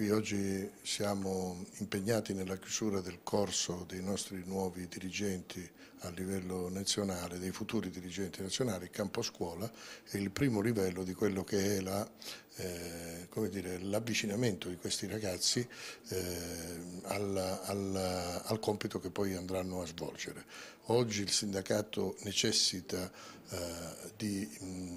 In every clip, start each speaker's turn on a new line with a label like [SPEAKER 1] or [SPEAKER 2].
[SPEAKER 1] qui oggi siamo impegnati nella chiusura del corso dei nostri nuovi dirigenti a livello nazionale, dei futuri dirigenti nazionali, campo scuola, è il primo livello di quello che è l'avvicinamento la, eh, di questi ragazzi eh, alla, alla, al compito che poi andranno a svolgere. Oggi il sindacato necessita eh, di,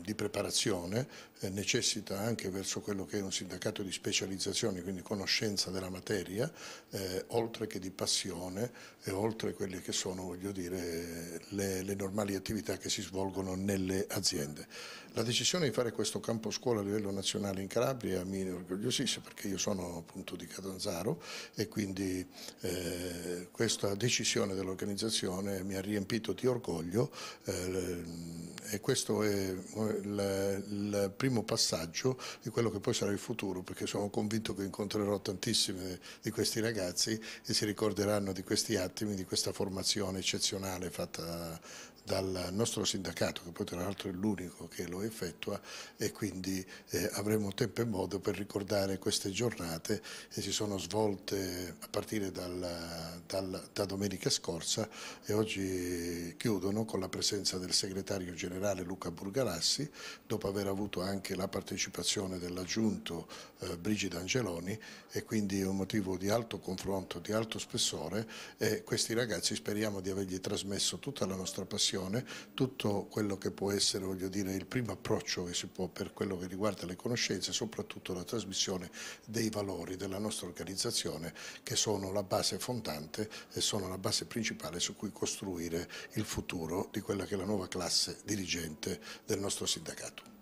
[SPEAKER 1] di, preparazione, eh, necessita anche verso quello che è un sindacato di specializzazione, quindi quindi conoscenza della materia, eh, oltre che di passione e oltre quelle che sono voglio dire, le, le normali attività che si svolgono nelle aziende. La decisione di fare questo campo scuola a livello nazionale in Calabria mi orgogliosisce perché io sono appunto di Catanzaro e quindi eh, questa decisione dell'organizzazione mi ha riempito di orgoglio eh, e questo è eh, il, primo passaggio di quello che poi sarà il futuro perché sono convinto che in incontrerò tantissimi di questi ragazzi e si ricorderanno di questi attimi, di questa formazione eccezionale fatta dal nostro sindacato, che poi tra l'altro è l'unico che lo effettua e quindi eh, avremo tempo e modo per ricordare queste giornate che si sono svolte a partire dal, dal, da domenica scorsa e oggi chiudono con la presenza del segretario generale Luca Burgalassi, dopo aver avuto anche la partecipazione dell'aggiunto eh, Brigida Angeloni e quindi un motivo di alto confronto, di alto spessore e questi ragazzi speriamo di avergli trasmesso tutta la nostra passione formazione, tutto quello che può essere dire, il primo approccio che si può per quello che riguarda le conoscenze, soprattutto la trasmissione dei valori della nostra organizzazione che sono la base fondante e sono la base principale su cui costruire il futuro di quella che è la nuova classe dirigente del nostro sindacato.